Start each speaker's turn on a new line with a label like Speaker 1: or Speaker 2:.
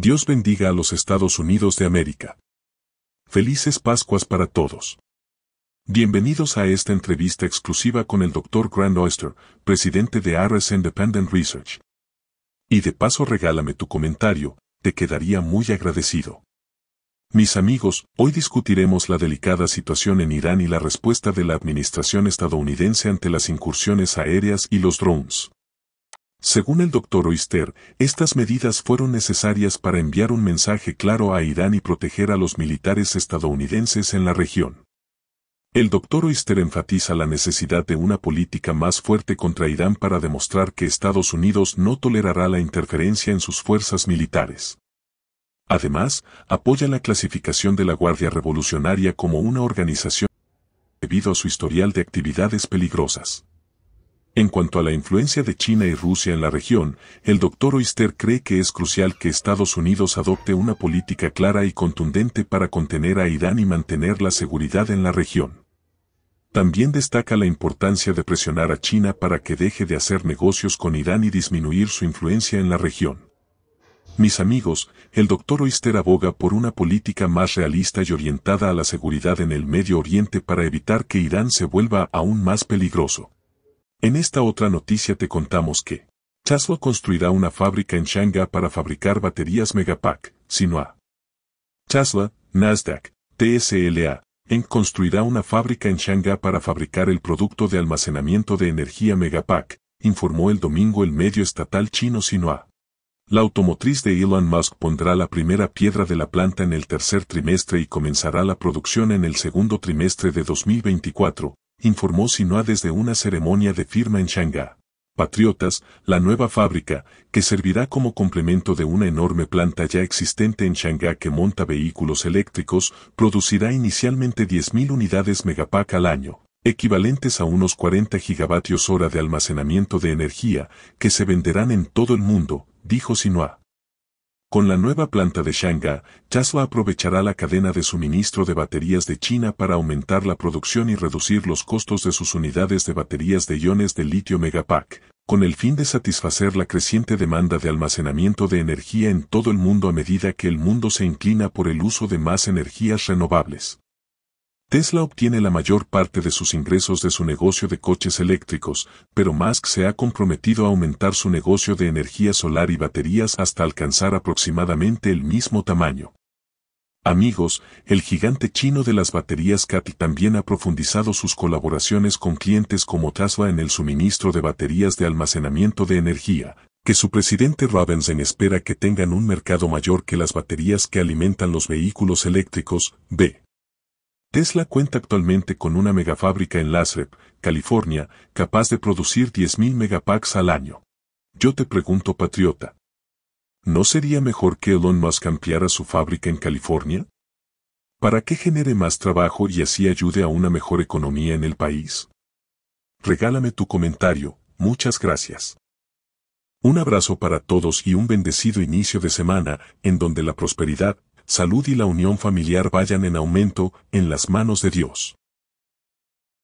Speaker 1: Dios bendiga a los Estados Unidos de América. Felices Pascuas para todos. Bienvenidos a esta entrevista exclusiva con el Dr. Grant Oyster, presidente de RS Independent Research. Y de paso regálame tu comentario, te quedaría muy agradecido. Mis amigos, hoy discutiremos la delicada situación en Irán y la respuesta de la administración estadounidense ante las incursiones aéreas y los drones. Según el doctor Oister, estas medidas fueron necesarias para enviar un mensaje claro a Irán y proteger a los militares estadounidenses en la región. El doctor Oister enfatiza la necesidad de una política más fuerte contra Irán para demostrar que Estados Unidos no tolerará la interferencia en sus fuerzas militares. Además, apoya la clasificación de la Guardia Revolucionaria como una organización debido a su historial de actividades peligrosas. En cuanto a la influencia de China y Rusia en la región, el doctor Oyster cree que es crucial que Estados Unidos adopte una política clara y contundente para contener a Irán y mantener la seguridad en la región. También destaca la importancia de presionar a China para que deje de hacer negocios con Irán y disminuir su influencia en la región. Mis amigos, el doctor Oyster aboga por una política más realista y orientada a la seguridad en el Medio Oriente para evitar que Irán se vuelva aún más peligroso. En esta otra noticia te contamos que Tesla construirá una fábrica en Shanghá para fabricar baterías Megapack, Sinoa, Chasla, Nasdaq, TSLA, en construirá una fábrica en Shanghá para fabricar el producto de almacenamiento de energía Megapack, informó el domingo el medio estatal chino Sinoa. La automotriz de Elon Musk pondrá la primera piedra de la planta en el tercer trimestre y comenzará la producción en el segundo trimestre de 2024, informó Sinoa desde una ceremonia de firma en Shanghá. Patriotas, la nueva fábrica, que servirá como complemento de una enorme planta ya existente en Shanghá que monta vehículos eléctricos, producirá inicialmente 10.000 unidades megapack al año, equivalentes a unos 40 gigavatios hora de almacenamiento de energía, que se venderán en todo el mundo, dijo Sinoa. Con la nueva planta de Shanga, Tesla aprovechará la cadena de suministro de baterías de China para aumentar la producción y reducir los costos de sus unidades de baterías de iones de litio Megapack, con el fin de satisfacer la creciente demanda de almacenamiento de energía en todo el mundo a medida que el mundo se inclina por el uso de más energías renovables. Tesla obtiene la mayor parte de sus ingresos de su negocio de coches eléctricos, pero Musk se ha comprometido a aumentar su negocio de energía solar y baterías hasta alcanzar aproximadamente el mismo tamaño. Amigos, el gigante chino de las baterías CATI también ha profundizado sus colaboraciones con clientes como Tesla en el suministro de baterías de almacenamiento de energía, que su presidente Robinson espera que tengan un mercado mayor que las baterías que alimentan los vehículos eléctricos, B. Tesla cuenta actualmente con una megafábrica en Lasrep, California, capaz de producir 10.000 megapacks al año. Yo te pregunto, patriota, ¿no sería mejor que Elon Musk ampliara su fábrica en California? ¿Para que genere más trabajo y así ayude a una mejor economía en el país? Regálame tu comentario, muchas gracias. Un abrazo para todos y un bendecido inicio de semana, en donde la prosperidad, salud y la unión familiar vayan en aumento, en las manos de Dios.